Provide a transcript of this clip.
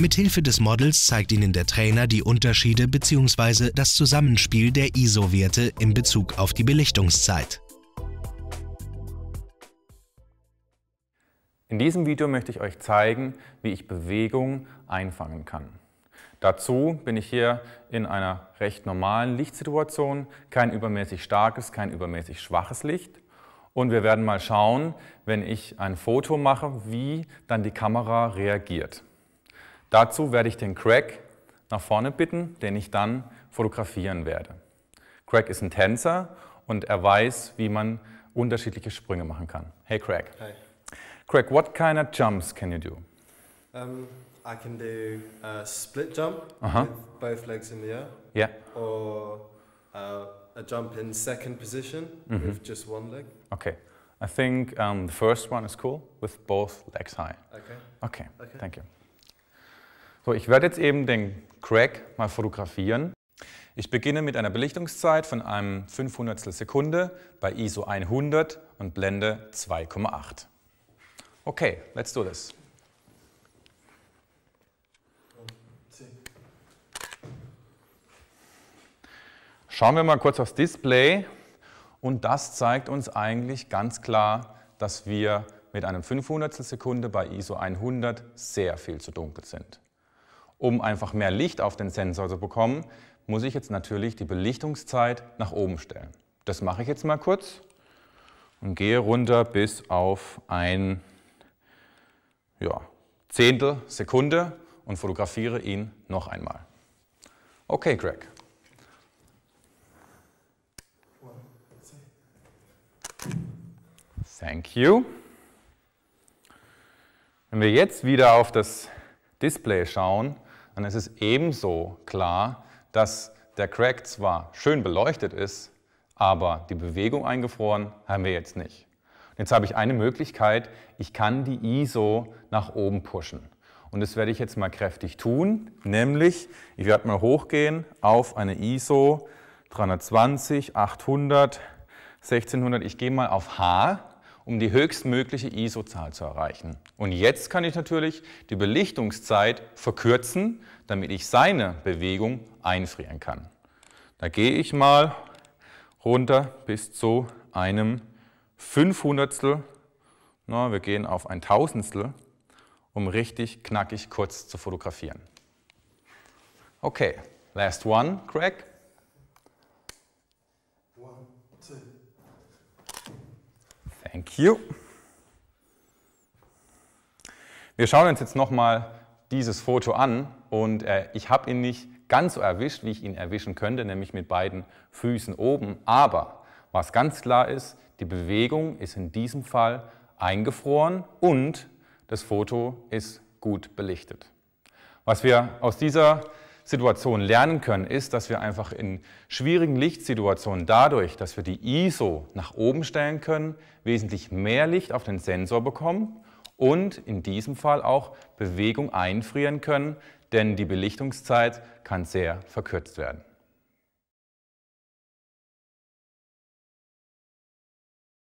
Mithilfe des Models zeigt Ihnen der Trainer die Unterschiede bzw. das Zusammenspiel der ISO-Werte in Bezug auf die Belichtungszeit. In diesem Video möchte ich euch zeigen, wie ich Bewegung einfangen kann. Dazu bin ich hier in einer recht normalen Lichtsituation, kein übermäßig starkes, kein übermäßig schwaches Licht. Und wir werden mal schauen, wenn ich ein Foto mache, wie dann die Kamera reagiert. Dazu werde ich den Craig nach vorne bitten, den ich dann fotografieren werde. Craig ist ein Tänzer und er weiß, wie man unterschiedliche Sprünge machen kann. Hey Craig. Hi. Craig, what kind of jumps can you do? Um, I can do a split jump uh -huh. with both legs in the air. Yeah. Or uh, a jump in second position mm -hmm. with just one leg. Okay. I think um, the first one is cool with both legs high. Okay. Okay. okay. Thank you. So, ich werde jetzt eben den Crack mal fotografieren. Ich beginne mit einer Belichtungszeit von einem 500 Sekunde bei ISO 100 und Blende 2,8. Okay, let's do this. Schauen wir mal kurz aufs Display und das zeigt uns eigentlich ganz klar, dass wir mit einem 500 Sekunde bei ISO 100 sehr viel zu dunkel sind. Um einfach mehr Licht auf den Sensor zu bekommen, muss ich jetzt natürlich die Belichtungszeit nach oben stellen. Das mache ich jetzt mal kurz und gehe runter bis auf ein ja, Zehntel Sekunde und fotografiere ihn noch einmal. Okay, Greg. Thank you. Wenn wir jetzt wieder auf das Display schauen, dann ist es ebenso klar, dass der Crack zwar schön beleuchtet ist, aber die Bewegung eingefroren haben wir jetzt nicht. Und jetzt habe ich eine Möglichkeit, ich kann die ISO nach oben pushen. Und das werde ich jetzt mal kräftig tun, nämlich ich werde mal hochgehen auf eine ISO 320, 800, 1600. Ich gehe mal auf H um die höchstmögliche ISO-Zahl zu erreichen. Und jetzt kann ich natürlich die Belichtungszeit verkürzen, damit ich seine Bewegung einfrieren kann. Da gehe ich mal runter bis zu einem Fünfhundertstel, na, wir gehen auf ein Tausendstel, um richtig knackig kurz zu fotografieren. Okay, last one, Craig. Thank you. Wir schauen uns jetzt nochmal dieses Foto an und äh, ich habe ihn nicht ganz so erwischt, wie ich ihn erwischen könnte, nämlich mit beiden Füßen oben. Aber was ganz klar ist, die Bewegung ist in diesem Fall eingefroren und das Foto ist gut belichtet. Was wir aus dieser Situation lernen können, ist, dass wir einfach in schwierigen Lichtsituationen dadurch, dass wir die ISO nach oben stellen können, wesentlich mehr Licht auf den Sensor bekommen und in diesem Fall auch Bewegung einfrieren können, denn die Belichtungszeit kann sehr verkürzt werden.